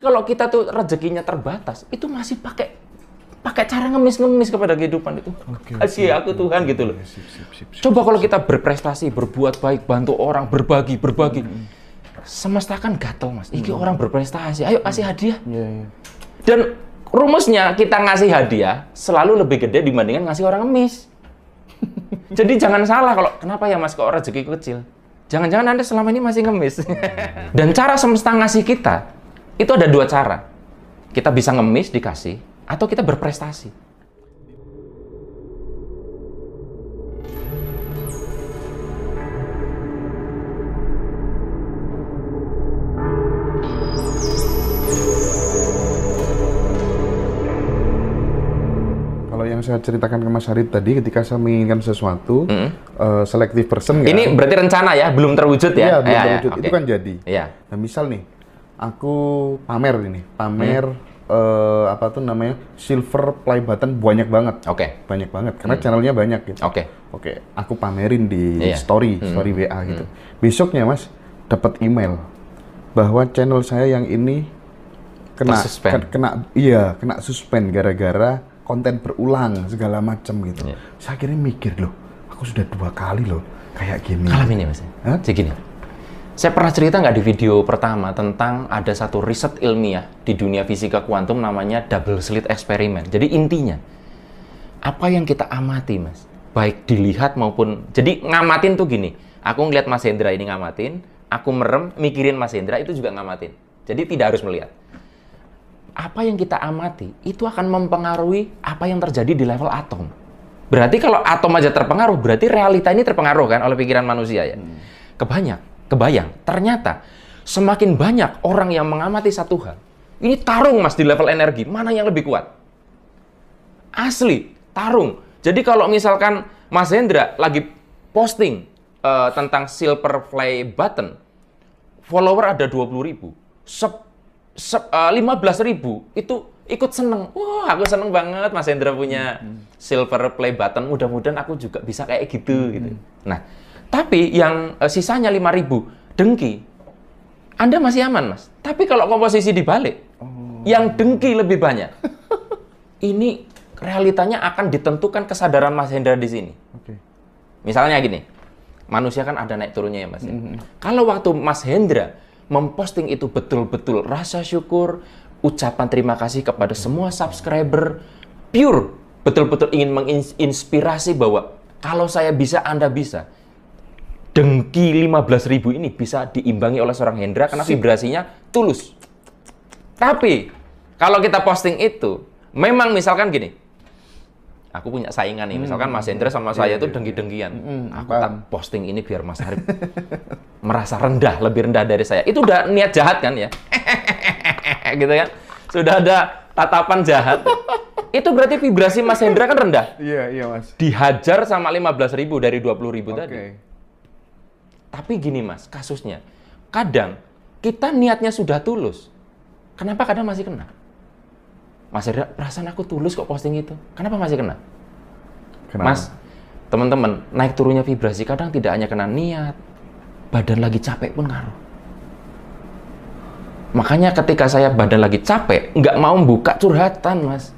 Kalau kita tuh rezekinya terbatas, itu masih pakai pakai cara ngemis-ngemis kepada kehidupan itu. Okay, Kasih okay, aku okay, Tuhan okay, gitu loh. Sip, sip, sip, sip, Coba kalau kita berprestasi, berbuat baik, bantu orang, berbagi, berbagi. Mm Semesta kan gatel, Mas. Iki mm orang berprestasi. Ayo kasih hmm. hadiah. Yeah, yeah. Dan rumusnya kita ngasih hadiah selalu lebih gede dibandingkan ngasih orang ngemis. Jadi jangan salah kalau kenapa ya Mas kok rezeki kecil. Jangan-jangan Anda selama ini masih ngemis. Hmm. Dan cara semesta ngasih kita itu ada dua cara. Kita bisa ngemis dikasih, atau kita berprestasi. yang saya ceritakan ke Mas Harid tadi, ketika saya menginginkan sesuatu, mm. uh, selektif person. Ini kan? berarti rencana ya, belum terwujud ya? ya belum ya, terwujud. Ya, okay. Itu kan jadi. ya. Nah, misal nih, aku pamer ini, pamer hmm. uh, apa tuh namanya silver play button banyak banget. Oke. Okay. Banyak banget karena hmm. channelnya banyak gitu. Oke. Okay. Oke, okay, aku pamerin di yeah. story, hmm. story WA hmm. gitu. Hmm. Besoknya Mas dapat email bahwa channel saya yang ini kena kena, kena iya, kena suspend gara-gara konten berulang segala macam gitu. Yeah. Saya akhirnya mikir loh, aku sudah dua kali loh kayak gini. Kalau ini ya, Mas. Ya? Hah? Segini. Saya pernah cerita nggak di video pertama tentang ada satu riset ilmiah di dunia fisika kuantum namanya double slit eksperimen. Jadi intinya, apa yang kita amati mas, baik dilihat maupun, jadi ngamatin tuh gini, aku ngeliat Mas Hendra ini ngamatin, aku merem, mikirin Mas Hendra itu juga ngamatin. Jadi tidak harus melihat. Apa yang kita amati, itu akan mempengaruhi apa yang terjadi di level atom. Berarti kalau atom aja terpengaruh, berarti realita ini terpengaruh kan oleh pikiran manusia ya. Kebanyakan. Hmm. Kebanyak kebayang. Ternyata semakin banyak orang yang mengamati satu hal, ini tarung mas di level energi, mana yang lebih kuat? Asli, tarung. Jadi kalau misalkan Mas Hendra lagi posting uh, tentang silver play button, follower ada 20 ribu, sep, sep, uh, eh, 15 ribu itu ikut seneng. Wah, aku seneng banget Mas Hendra punya hmm, hmm. silver play button. Mudah-mudahan aku juga bisa kayak gitu. Hmm, gitu. Nah, tapi yang eh, sisanya sisanya 5000 dengki. Anda masih aman, Mas. Tapi kalau komposisi dibalik, oh. yang dengki lebih banyak. ini realitanya akan ditentukan kesadaran Mas Hendra di sini. Okay. Misalnya gini, manusia kan ada naik turunnya ya, Mas. Mm -hmm. Kalau waktu Mas Hendra memposting itu betul-betul rasa syukur, ucapan terima kasih kepada semua subscriber, pure betul-betul ingin menginspirasi bahwa kalau saya bisa, Anda bisa di 15.000 ini bisa diimbangi oleh seorang Hendra karena vibrasinya tulus. Tapi kalau kita posting itu, memang misalkan gini, aku punya saingan nih, misalkan hmm. Mas Hendra sama iya, saya itu iya, iya. dengki-dengkian. Hmm, aku tak posting ini biar Mas Harif merasa rendah, lebih rendah dari saya. Itu udah niat jahat kan ya? gitu kan? Sudah ada tatapan jahat. itu berarti vibrasi Mas Hendra kan rendah. Iya, iya Mas. Dihajar sama belas ribu dari puluh ribu okay. tadi. Tapi gini mas, kasusnya. Kadang kita niatnya sudah tulus. Kenapa kadang masih kena? Mas ada perasaan aku tulus kok posting itu. Kenapa masih kena? Kenapa? Mas, teman-teman, naik turunnya vibrasi kadang tidak hanya kena niat, badan lagi capek pun ngaruh. Makanya ketika saya badan lagi capek, nggak mau buka curhatan, Mas.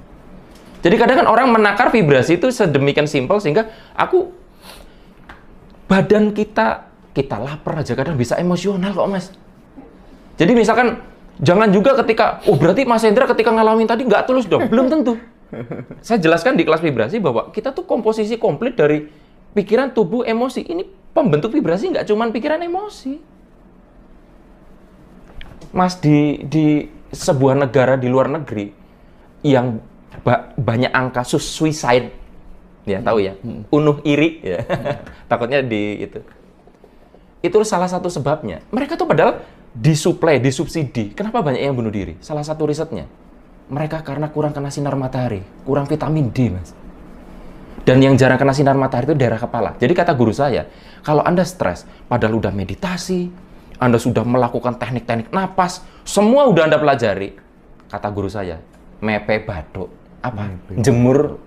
Jadi kadang kan orang menakar vibrasi itu sedemikian simpel sehingga aku badan kita kita lapar aja kadang bisa emosional kok mas. Jadi misalkan jangan juga ketika, oh berarti Mas Hendra ketika ngalamin tadi nggak tulus dong, belum tentu. Saya jelaskan di kelas vibrasi bahwa kita tuh komposisi komplit dari pikiran, tubuh, emosi. Ini pembentuk vibrasi nggak cuman pikiran emosi. Mas di di sebuah negara di luar negeri yang ba banyak angka suicide ya tahu ya hmm. unuh iri ya takutnya di itu itu salah satu sebabnya. Mereka tuh padahal disuplai, disubsidi. Kenapa banyak yang bunuh diri? Salah satu risetnya. Mereka karena kurang kena sinar matahari, kurang vitamin D, Mas. Dan yang jarang kena sinar matahari itu daerah kepala. Jadi kata guru saya, kalau Anda stres, padahal udah meditasi, Anda sudah melakukan teknik-teknik napas, semua udah Anda pelajari. Kata guru saya, mepe batuk, Apa? Mepe. Jemur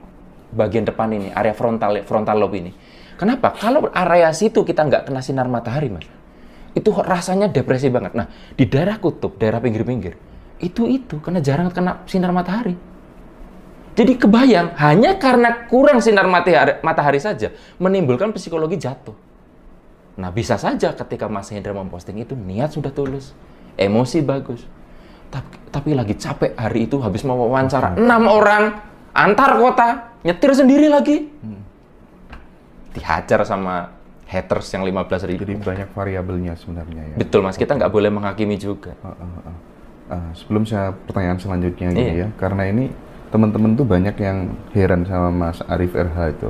bagian depan ini, area frontal frontal lobe ini Kenapa? Kalau area situ kita nggak kena sinar matahari, Mas, itu rasanya depresi banget. Nah, di daerah kutub, daerah pinggir-pinggir, itu itu karena jarang kena sinar matahari. Jadi kebayang, hanya karena kurang sinar matahari, matahari saja menimbulkan psikologi jatuh. Nah, bisa saja ketika Mas Hendra memposting itu niat sudah tulus, emosi bagus. Tapi, tapi lagi capek hari itu habis mau wawancara enam orang antar kota, nyetir sendiri lagi dihajar sama haters yang 15 ribu. Jadi banyak variabelnya sebenarnya ya. Betul mas, kita nggak boleh menghakimi juga. Uh, uh, uh. Uh, sebelum saya pertanyaan selanjutnya gitu iya. gitu ya, karena ini teman-teman tuh banyak yang heran sama Mas Arif Erha itu.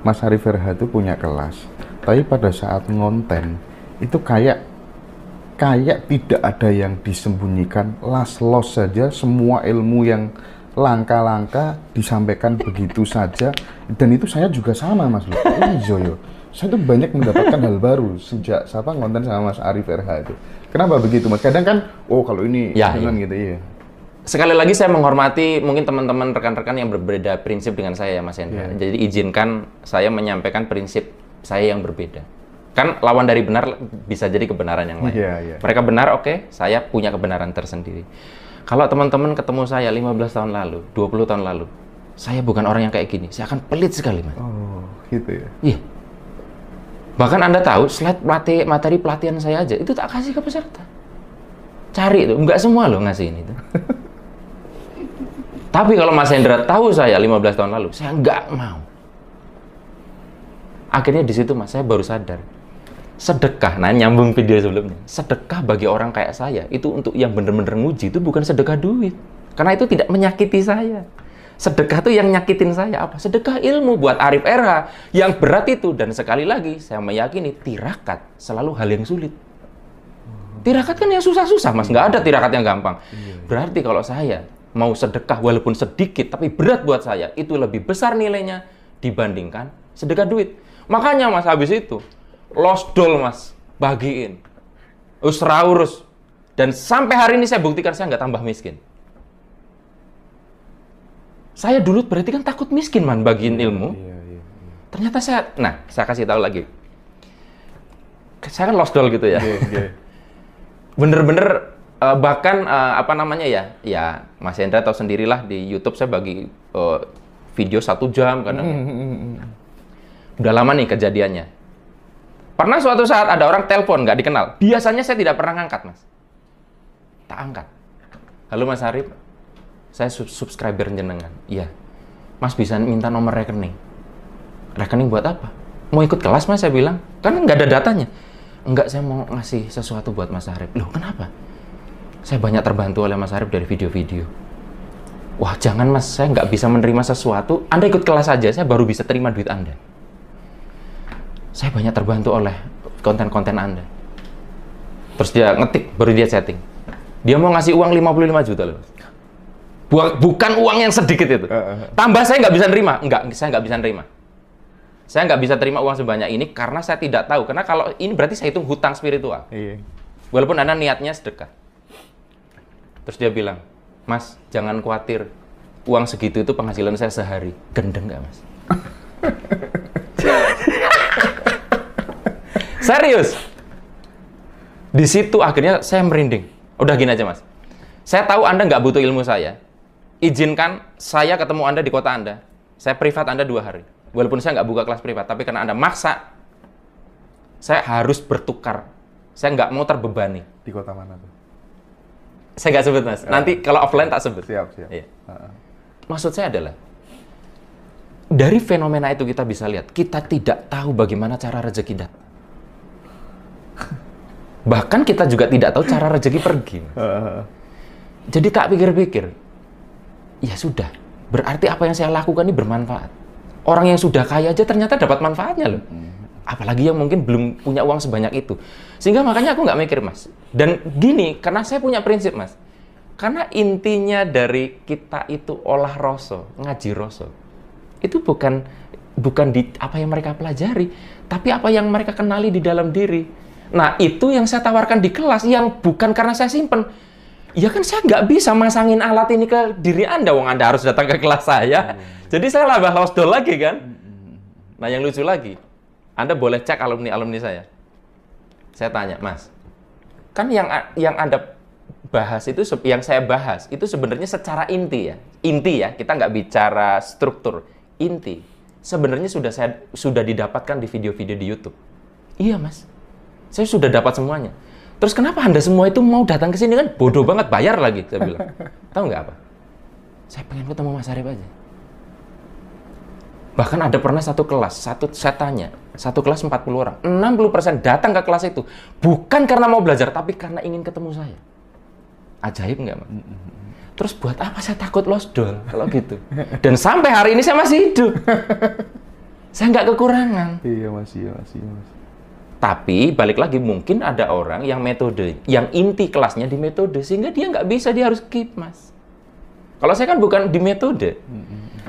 Mas Arif Erha itu punya kelas, tapi pada saat ngonten itu kayak kayak tidak ada yang disembunyikan, las los saja semua ilmu yang langkah-langkah disampaikan begitu saja dan itu saya juga sama Mas Ini Joyo. Ya? Saya tuh banyak mendapatkan hal baru sejak siapa ngonten sama Mas Arif RH itu. Kenapa begitu Mas? Kadang kan oh kalau ini ya, ya. Gitu, iya. gitu ya. Sekali lagi saya menghormati mungkin teman-teman rekan-rekan yang berbeda prinsip dengan saya ya Mas Hendra. Ya. Jadi izinkan saya menyampaikan prinsip saya yang berbeda kan lawan dari benar bisa jadi kebenaran yang lain. Yeah, yeah. Mereka benar, oke, okay, saya punya kebenaran tersendiri. Kalau teman-teman ketemu saya 15 tahun lalu, 20 tahun lalu, saya bukan orang yang kayak gini. Saya akan pelit sekali, Mas. Oh, gitu ya. Iya. Yeah. Bahkan Anda tahu, slide pelatih, materi pelatihan saya aja, itu tak kasih ke peserta. Cari itu. Nggak semua loh ngasih ini. Tuh. Tapi kalau Mas Hendra tahu saya 15 tahun lalu, saya nggak mau. Akhirnya di situ Mas, saya baru sadar sedekah, nah nyambung video sebelumnya, sedekah bagi orang kayak saya, itu untuk yang bener-bener nguji, itu bukan sedekah duit. Karena itu tidak menyakiti saya. Sedekah itu yang nyakitin saya apa? Sedekah ilmu buat Arif Era yang berat itu dan sekali lagi saya meyakini tirakat selalu hal yang sulit. Tirakat kan yang susah-susah mas, nggak ada tirakat yang gampang. Iya. Berarti kalau saya mau sedekah walaupun sedikit tapi berat buat saya itu lebih besar nilainya dibandingkan sedekah duit. Makanya mas habis itu Los dol mas, bagiin. Usraurus. Dan sampai hari ini saya buktikan saya nggak tambah miskin. Saya dulu berarti kan takut miskin man bagiin ilmu. Iya, iya, iya. Ternyata saya, nah saya kasih tahu lagi. Saya kan lost dol gitu ya. Iya, iya. Bener-bener uh, bahkan eh, apa namanya ya, ya Mas Hendra tahu sendirilah di YouTube saya bagi eh, video satu jam kadang. Ya. Hmm, hmm, hmm, Udah lama nih kejadiannya Pernah suatu saat ada orang telepon nggak dikenal. Biasanya saya tidak pernah ngangkat, Mas. Tak angkat. Halo Mas Arif, saya sub subscriber jenengan. Iya. Mas bisa minta nomor rekening. Rekening buat apa? Mau ikut kelas Mas saya bilang. Kan nggak ada datanya. Enggak, saya mau ngasih sesuatu buat Mas Arif. Loh, kenapa? Saya banyak terbantu oleh Mas Arif dari video-video. Wah, jangan Mas, saya nggak bisa menerima sesuatu. Anda ikut kelas saja, saya baru bisa terima duit Anda saya banyak terbantu oleh konten-konten Anda. Terus dia ngetik, baru dia chatting. Dia mau ngasih uang 55 juta loh. Bukan uang yang sedikit itu. Tambah saya nggak bisa nerima. Nggak, saya nggak bisa nerima. Saya nggak bisa terima uang sebanyak ini karena saya tidak tahu. Karena kalau ini berarti saya hitung hutang spiritual. Iya. Walaupun Anda niatnya sedekah. Terus dia bilang, Mas, jangan khawatir. Uang segitu itu penghasilan saya sehari. Gendeng nggak, Mas? Serius. Di situ akhirnya saya merinding. Udah gini aja mas. Saya tahu Anda nggak butuh ilmu saya. Izinkan saya ketemu Anda di kota Anda. Saya privat Anda dua hari. Walaupun saya nggak buka kelas privat, tapi karena Anda maksa, saya harus bertukar. Saya nggak mau terbebani. Di kota mana tuh? Saya nggak sebut mas. Ya. Nanti kalau offline tak sebut. Siap, siap. Iya. Uh-uh. Maksud saya adalah, dari fenomena itu kita bisa lihat, kita tidak tahu bagaimana cara rezeki datang. Bahkan kita juga tidak tahu cara rezeki pergi. Jadi tak pikir-pikir, ya sudah. Berarti apa yang saya lakukan ini bermanfaat. Orang yang sudah kaya aja ternyata dapat manfaatnya loh. Hmm. Apalagi yang mungkin belum punya uang sebanyak itu. Sehingga makanya aku nggak mikir, Mas. Dan gini, karena saya punya prinsip, Mas. Karena intinya dari kita itu olah rasa, ngaji rasa. Itu bukan bukan di apa yang mereka pelajari, tapi apa yang mereka kenali di dalam diri Nah, itu yang saya tawarkan di kelas yang bukan karena saya simpen. Ya kan saya nggak bisa masangin alat ini ke diri Anda, wong Anda harus datang ke kelas saya. Hmm. Jadi saya labah dol lagi kan. Hmm, hmm, hmm. Nah, yang lucu lagi, Anda boleh cek alumni-alumni saya. Saya tanya, Mas, kan yang yang Anda bahas itu yang saya bahas itu sebenarnya secara inti ya inti ya kita nggak bicara struktur inti sebenarnya sudah saya sudah didapatkan di video-video di YouTube iya mas saya sudah dapat semuanya. Terus kenapa Anda semua itu mau datang ke sini kan bodoh banget bayar lagi saya bilang. Tahu nggak apa? Saya pengen ketemu Mas Arif aja. Bahkan ada pernah satu kelas, satu saya tanya, satu kelas 40 orang, 60% datang ke kelas itu bukan karena mau belajar tapi karena ingin ketemu saya. Ajaib nggak, Mas? Terus buat apa saya takut los losdol kalau gitu? Dan sampai hari ini saya masih hidup. saya nggak kekurangan. Iya, masih, iya, masih, iya, masih. Tapi balik lagi mungkin ada orang yang metode, yang inti kelasnya di metode sehingga dia nggak bisa dia harus keep mas. Kalau saya kan bukan di metode,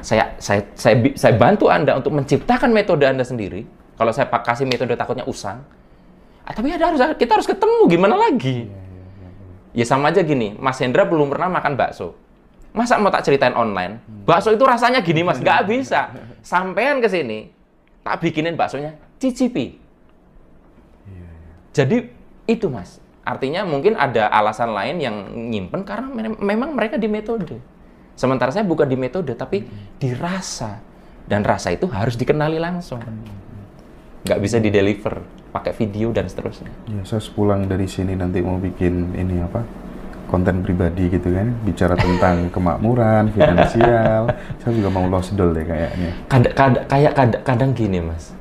saya, saya saya saya bantu anda untuk menciptakan metode anda sendiri. Kalau saya kasih metode takutnya usang, ah, tapi ada harus kita harus ketemu gimana lagi? Iya, iya, iya, ya sama aja gini, Mas Hendra belum pernah makan bakso. Masa mau tak ceritain online? Bakso itu rasanya gini mas, nggak bisa. Sampean ke sini, tak bikinin baksonya, cicipi jadi itu mas, artinya mungkin ada alasan lain yang nyimpen karena me memang mereka di metode. Sementara saya bukan di metode tapi hmm. dirasa dan rasa itu harus dikenali langsung. Hmm. Nggak bisa di deliver pakai video dan seterusnya. Ya, saya sepulang dari sini nanti mau bikin ini apa? konten pribadi gitu kan bicara tentang kemakmuran finansial saya juga mau lost doll deh kayaknya kadang, kadang kayak kadang, kadang gini mas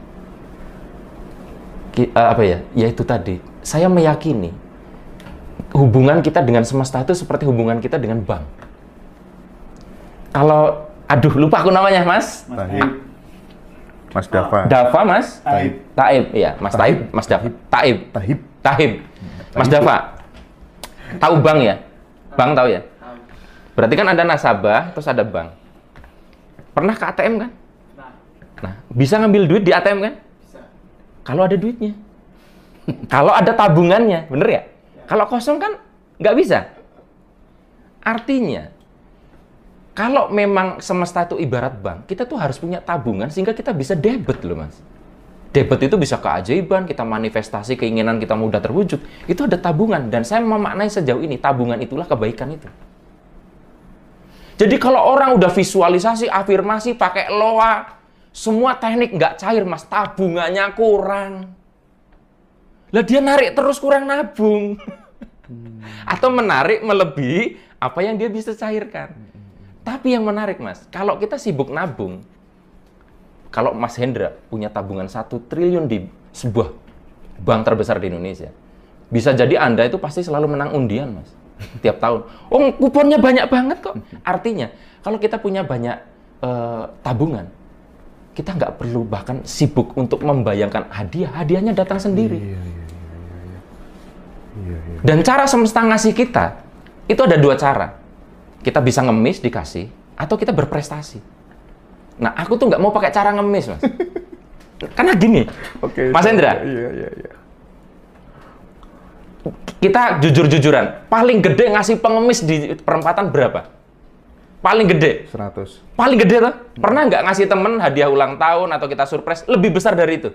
Eh, apa ya? Ya itu tadi. Saya meyakini hubungan kita dengan semesta itu seperti hubungan kita dengan bank. Kalau aduh lupa aku namanya, Mas. Mas Taib. Mas Dafa. Dafa, Mas. Taib. Taib, ya, Mas Taib, Taib. Mas Dafa. Taib. Taib. Taib. Mas Dafa. Tahu bank ya? Bank tahu ya? Berarti kan ada nasabah, terus ada bank. Pernah ke ATM kan? Nah, bisa ngambil duit di ATM kan? Kalau ada duitnya. Kalau ada tabungannya, bener ya? Kalau kosong kan nggak bisa. Artinya, kalau memang semesta itu ibarat bank, kita tuh harus punya tabungan sehingga kita bisa debit loh mas. Debit itu bisa keajaiban, kita manifestasi keinginan kita mudah terwujud. Itu ada tabungan dan saya memaknai sejauh ini tabungan itulah kebaikan itu. Jadi kalau orang udah visualisasi, afirmasi, pakai loa, semua teknik nggak cair mas, tabungannya kurang. Lah dia narik terus kurang nabung. Hmm. Atau menarik melebihi apa yang dia bisa cairkan. Hmm, hmm, hmm. Tapi yang menarik mas, kalau kita sibuk nabung, kalau Mas Hendra punya tabungan satu triliun di sebuah bank terbesar di Indonesia, bisa jadi Anda itu pasti selalu menang undian mas. Tiap tahun. Oh kuponnya banyak banget kok. Artinya, kalau kita punya banyak uh, tabungan, kita nggak perlu bahkan sibuk untuk membayangkan hadiah hadiahnya datang sendiri iya, iya, iya, iya, iya. iya dan cara semesta ngasih kita itu ada dua cara kita bisa ngemis dikasih atau kita berprestasi nah aku tuh nggak mau pakai cara ngemis mas karena gini okay, mas Hendra kita jujur-jujuran paling gede ngasih pengemis di perempatan berapa Paling gede? 100. Paling gede lah. Pernah nggak ngasih temen hadiah ulang tahun atau kita surprise lebih besar dari itu?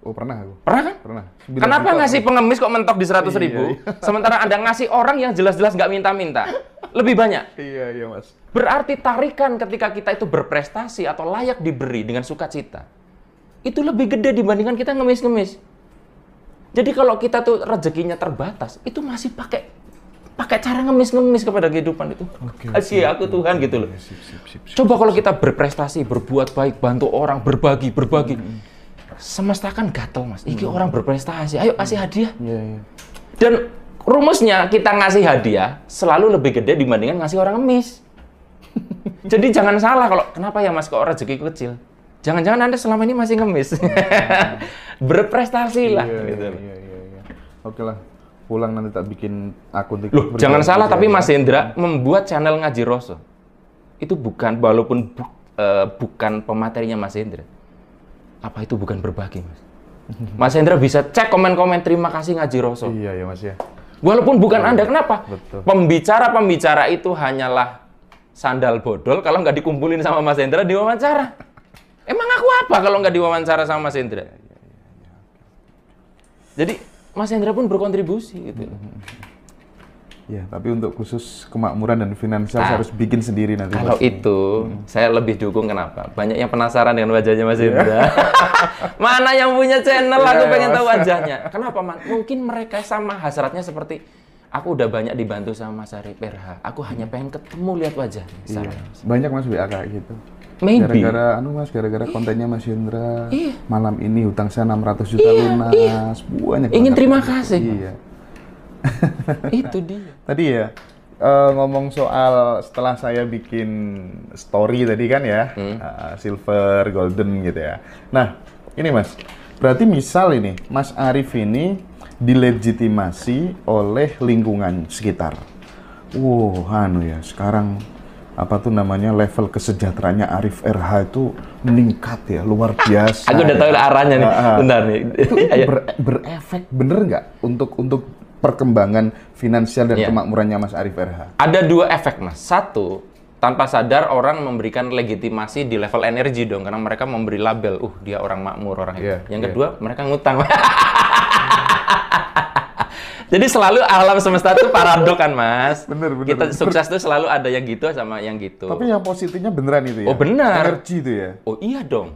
Oh pernah aku. Pernah kan? Pernah. Kenapa juta, ngasih pengemis kok mentok di 100 iya, ribu? Iya, iya. Sementara Anda ngasih orang yang jelas-jelas nggak minta-minta. Lebih banyak. Iya, iya mas. Berarti tarikan ketika kita itu berprestasi atau layak diberi dengan sukacita. Itu lebih gede dibandingkan kita ngemis-ngemis. Jadi kalau kita tuh rezekinya terbatas, itu masih pakai pakai cara ngemis-ngemis kepada kehidupan itu. Okay, Kasih okay, aku okay, Tuhan okay, gitu loh. Sip, sip, sip, sip, Coba kalau kita berprestasi, berbuat baik, bantu orang, berbagi, berbagi. Mm -hmm. Semesta kan gatel, Mas. Iki mm -hmm. orang berprestasi. Ayo kasih hadiah. Yeah, yeah. Dan rumusnya kita ngasih hadiah selalu lebih gede dibandingkan ngasih orang ngemis. Jadi jangan salah kalau kenapa ya Mas kok rezeki kecil. Jangan-jangan Anda selama ini masih ngemis. Berprestasi lah yeah, gitu. iya, yeah, yeah, iya, iya. Oke lah pulang nanti tak bikin akun TikTok. Loh, jangan salah tapi Mas Hendra membuat channel ngaji rosso Itu bukan walaupun bu, e, bukan pematerinya Mas Hendra. Apa itu bukan berbagi, Mas? Mas Hendra bisa cek komen-komen terima kasih ngaji rosso. Iya, ya Mas ya. Walaupun bukan oh, Anda, kenapa? Betul. Pembicara-pembicara itu hanyalah sandal bodol kalau nggak dikumpulin sama Mas Hendra diwawancara. Emang aku apa kalau nggak diwawancara sama Mas Hendra? Iya, iya, iya, Jadi Mas Hendra pun berkontribusi gitu. Hmm, hmm, hmm. Ya, tapi untuk khusus kemakmuran dan finansial nah, harus bikin sendiri nanti. Kalau pasti. itu, hmm. saya lebih dukung kenapa? Banyak yang penasaran dengan wajahnya Mas Indra. Iya. Yeah. Mana yang punya channel? Aku iya, pengen mas. tahu wajahnya. Kenapa, Man? Mungkin mereka sama hasratnya seperti aku udah banyak dibantu sama Mas Ari Perha. Aku hanya pengen ketemu lihat wajahnya. Iya. Banyak Mas WA kayak gitu. Maybe. Gara-gara anu Mas, gara-gara kontennya Mas Hendra. Iya. Malam ini hutang saya 600 juta iya, lunas. Iya. Banyak. Ingin terima kasih. Iya. Itu dia. Tadi ya uh, ngomong soal setelah saya bikin story tadi kan ya, hmm. uh, silver, golden gitu ya. Nah, ini Mas, berarti misal ini Mas Arif ini dilegitimasi oleh lingkungan sekitar. Wow, anu ya, sekarang apa tuh namanya level kesejahteraannya Arif RH itu meningkat ya luar biasa. Aku udah ya. tahu arahnya nih, bener ah, ah. bentar nih. Itu iya. ber, berefek bener nggak untuk untuk perkembangan finansial dan ya. kemakmurannya Mas Arif RH? Ada dua efek mas. Satu tanpa sadar orang memberikan legitimasi di level energi dong karena mereka memberi label, uh dia orang makmur orang itu. Yeah, yang iya. kedua yeah. mereka ngutang. Jadi selalu alam semesta itu paradok kan, Mas. Bener, bener. Kita sukses tuh selalu ada yang gitu sama yang gitu. Tapi yang positifnya beneran itu ya? Oh, benar. Energi itu ya? Oh, iya dong.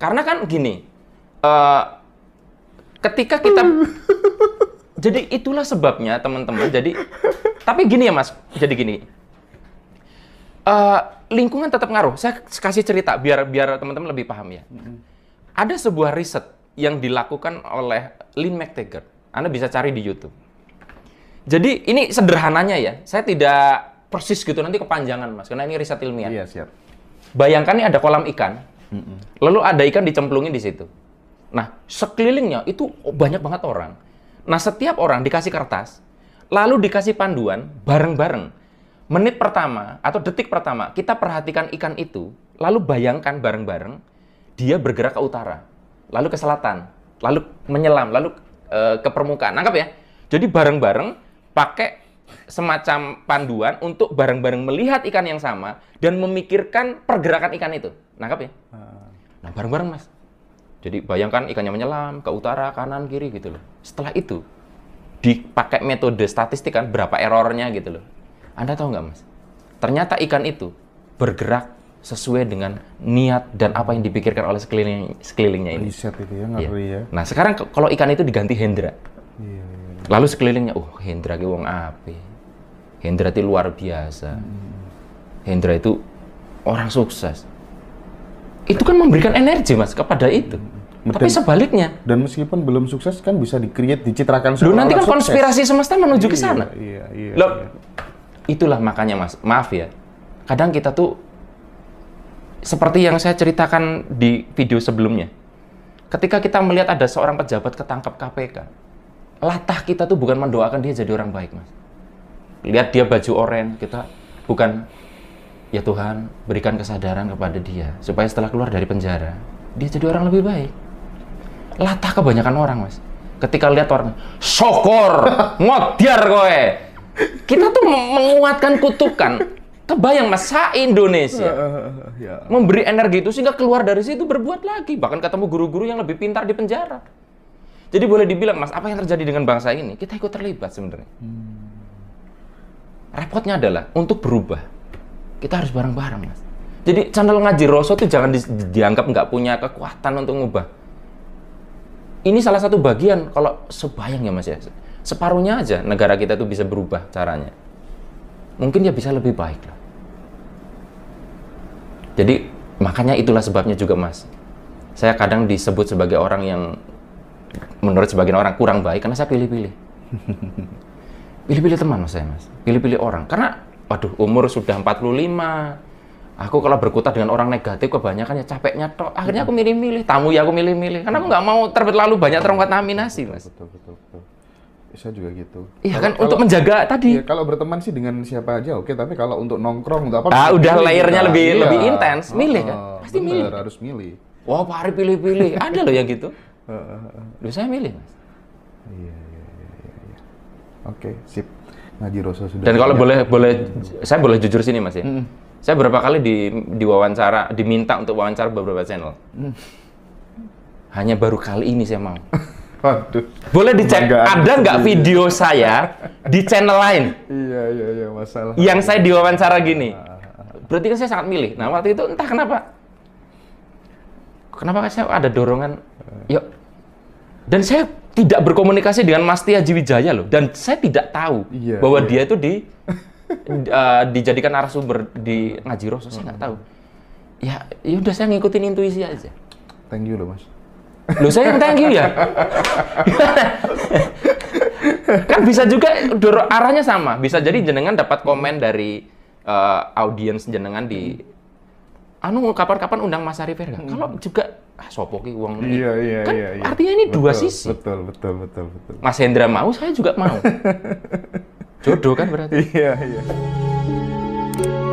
Karena kan gini, uh, ketika kita... jadi itulah sebabnya, teman-teman. Jadi, tapi gini ya, Mas. Jadi gini, uh, lingkungan tetap ngaruh. Saya kasih cerita biar biar teman-teman lebih paham ya. Ada sebuah riset yang dilakukan oleh Lynn McTaggart anda bisa cari di YouTube. Jadi ini sederhananya ya. Saya tidak persis gitu nanti kepanjangan Mas karena ini riset ilmiah. Iya, siap. Bayangkan nih ada kolam ikan. Mm -mm. Lalu ada ikan dicemplungin di situ. Nah, sekelilingnya itu banyak banget orang. Nah, setiap orang dikasih kertas, lalu dikasih panduan bareng-bareng. Menit pertama atau detik pertama kita perhatikan ikan itu, lalu bayangkan bareng-bareng dia bergerak ke utara, lalu ke selatan, lalu menyelam, lalu Eh, ke permukaan. Nangkap ya? Jadi bareng-bareng pakai semacam panduan untuk bareng-bareng melihat ikan yang sama dan memikirkan pergerakan ikan itu. Nangkap ya? Ah. Nah, bareng-bareng, Mas. Jadi bayangkan ikannya menyelam ke utara, kanan, kiri gitu loh. Setelah itu dipakai metode statistik kan berapa errornya gitu loh. Anda tahu nggak, Mas? Ternyata ikan itu bergerak sesuai dengan niat dan apa yang dipikirkan oleh sekeliling, sekelilingnya ini. Riset ya, iya. ya. Nah sekarang kalau ikan itu diganti Hendra, iya, iya. iya. lalu sekelilingnya, oh Hendra ke wong api, Hendra itu luar biasa, hmm. Hendra itu orang sukses. Itu kan memberikan energi mas kepada itu. Hmm. Tapi dan, sebaliknya. Dan meskipun belum sukses kan bisa dikreat, dicitrakan. Lu nanti kan sukses. konspirasi semesta menuju ke iya, sana. Iya, iya, Loh, iya. itulah makanya mas, maaf ya. Kadang kita tuh seperti yang saya ceritakan di video sebelumnya. Ketika kita melihat ada seorang pejabat ketangkap KPK, latah kita tuh bukan mendoakan dia jadi orang baik, Mas. Lihat dia baju oranye, kita bukan ya Tuhan, berikan kesadaran kepada dia supaya setelah keluar dari penjara, dia jadi orang lebih baik. Latah kebanyakan orang, Mas. Ketika lihat orang, syukur, ngotiar kowe. Kita tuh menguatkan kutukan Kebayang masa Indonesia ya. memberi energi itu sehingga keluar dari situ berbuat lagi. Bahkan ketemu guru-guru yang lebih pintar di penjara. Jadi boleh dibilang, Mas, apa yang terjadi dengan bangsa ini? Kita ikut terlibat sebenarnya. Hmm. Repotnya adalah untuk berubah, kita harus bareng-bareng, Mas. Jadi channel ngaji Roso itu jangan di, dianggap nggak punya kekuatan untuk ngubah. Ini salah satu bagian kalau sebayang ya Mas ya, separuhnya aja negara kita tuh bisa berubah caranya. Mungkin dia bisa lebih baik lah. Jadi makanya itulah sebabnya juga Mas. Saya kadang disebut sebagai orang yang menurut sebagian orang kurang baik karena saya pilih-pilih. Pilih-pilih teman Mas saya Mas. Pilih-pilih orang karena waduh umur sudah 45, aku kalau berkutat dengan orang negatif kebanyakan ya capeknya toh akhirnya aku milih-milih tamu ya aku milih-milih karena aku nggak mau terlalu banyak terongkat naminasi mas betul betul, betul saya juga gitu. Iya kan kalau, untuk menjaga tadi. Ya, kalau berteman sih dengan siapa aja oke, tapi kalau untuk nongkrong untuk apa? Ah udah layernya lebih iya. lebih intens, milih kan? Pasti bener, milih. harus milih. Wah, Pak Ari pilih-pilih. Ada loh yang gitu. Loh saya milih, Mas. Iya, iya, iya, iya. iya. Oke, sip. Ngaji Rosso sudah. Dan kalau boleh boleh saya boleh jujur sini, Mas ya. Mm. Saya berapa kali di diwawancara diminta untuk wawancara beberapa channel. Mm. Hanya baru kali ini saya mau. Waduh. Boleh dicek ada nggak video saya di channel lain? Iya iya iya masalah. Yang saya diwawancara gini. Ah, ah, ah. Berarti kan saya sangat milih. Nah waktu itu entah kenapa, kenapa saya ada dorongan, eh. yuk. Dan saya tidak berkomunikasi dengan Mas Tia Jiwijaya loh. Dan saya tidak tahu iya, bahwa iya. dia itu di uh, dijadikan narasumber di ngaji Roso. Saya nggak hmm. tahu. Ya, ya udah saya ngikutin intuisi aja. Thank you loh mas lo saya yang thank you ya. kan bisa juga arahnya sama. Bisa jadi jenengan dapat komen dari uh, audiens jenengan di anu kapan-kapan undang Mas Arif Erga. Hmm. Kalau juga ah, sopo ki uang Iya, iya, kan iya, iya. artinya ini betul, dua sisi. Betul, betul, betul, betul. Mas Hendra mau, saya juga mau. Jodoh kan berarti. Iya, iya.